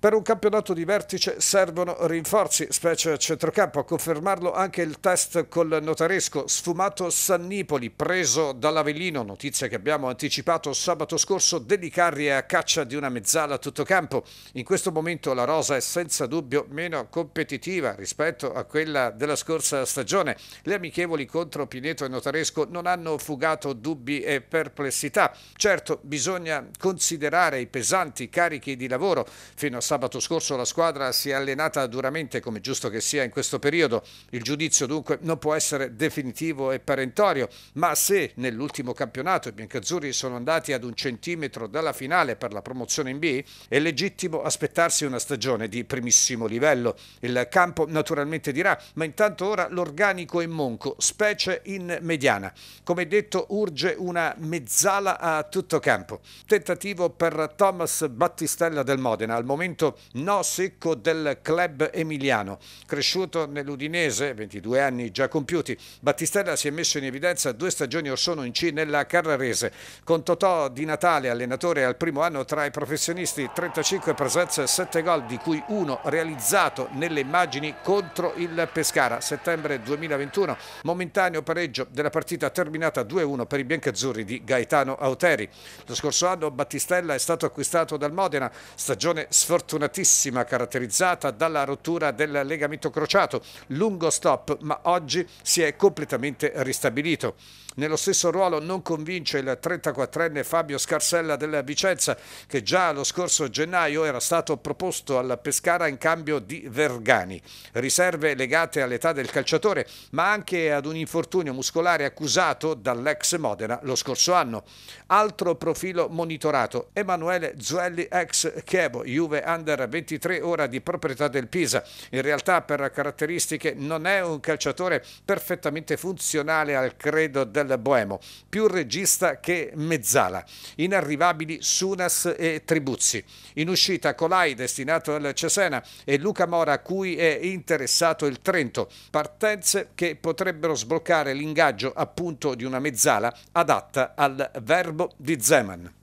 Per un campionato di vertice servono rinforzi, specie a centrocampo, a confermarlo anche il test col notaresco sfumato Sannipoli, preso dall'Avellino, notizia che abbiamo anticipato sabato scorso, Delicarri a caccia di una mezzala a tutto campo. In questo momento la rosa è senza dubbio meno competitiva rispetto a quella della scorsa stagione. Le amichevoli contro Pineto e Notaresco non hanno fugato dubbi e perplessità. Certo, bisogna considerare i pesanti carichi di lavoro fino a sabato scorso la squadra si è allenata duramente, come giusto che sia in questo periodo. Il giudizio dunque non può essere definitivo e perentorio, ma se nell'ultimo campionato i biancazzurri sono andati ad un centimetro dalla finale per la promozione in B, è legittimo aspettarsi una stagione di primissimo livello. Il campo naturalmente dirà, ma intanto ora l'organico è monco, specie in mediana. Come detto, urge una mezzala a tutto campo. Tentativo per Thomas Battistella del Modena, al momento Benevento, no secco del club emiliano. Cresciuto nell'Udinese, 22 anni già compiuti, Battistella si è messo in evidenza due stagioni or sono in C nella Carrarese. Con Totò Di Natale, allenatore al primo anno tra i professionisti, 35 presenze, e 7 gol, di cui uno realizzato nelle immagini contro il Pescara. Settembre 2021, momentaneo pareggio della partita terminata 2-1 per i biancazzurri di Gaetano Auteri. Lo scorso anno Battistella è stato acquistato dal Modena, stagione sfortunata sfortunatissima caratterizzata dalla rottura del legamento crociato, lungo stop, ma oggi si è completamente ristabilito. Nello stesso ruolo non convince il 34enne Fabio Scarsella della Vicenza, che già lo scorso gennaio era stato proposto alla Pescara in cambio di Vergani. Riserve legate all'età del calciatore, ma anche ad un infortunio muscolare accusato dall'ex Modena lo scorso anno. Altro profilo monitorato, Emanuele Zuelli ex Chievo, Juve Under under 23 ora di proprietà del Pisa. In realtà per caratteristiche non è un calciatore perfettamente funzionale al credo del Boemo, più regista che mezzala. Inarrivabili Sunas e Tribuzzi. In uscita Colai destinato al Cesena e Luca Mora a cui è interessato il Trento. Partenze che potrebbero sbloccare l'ingaggio appunto di una mezzala adatta al verbo di Zeman.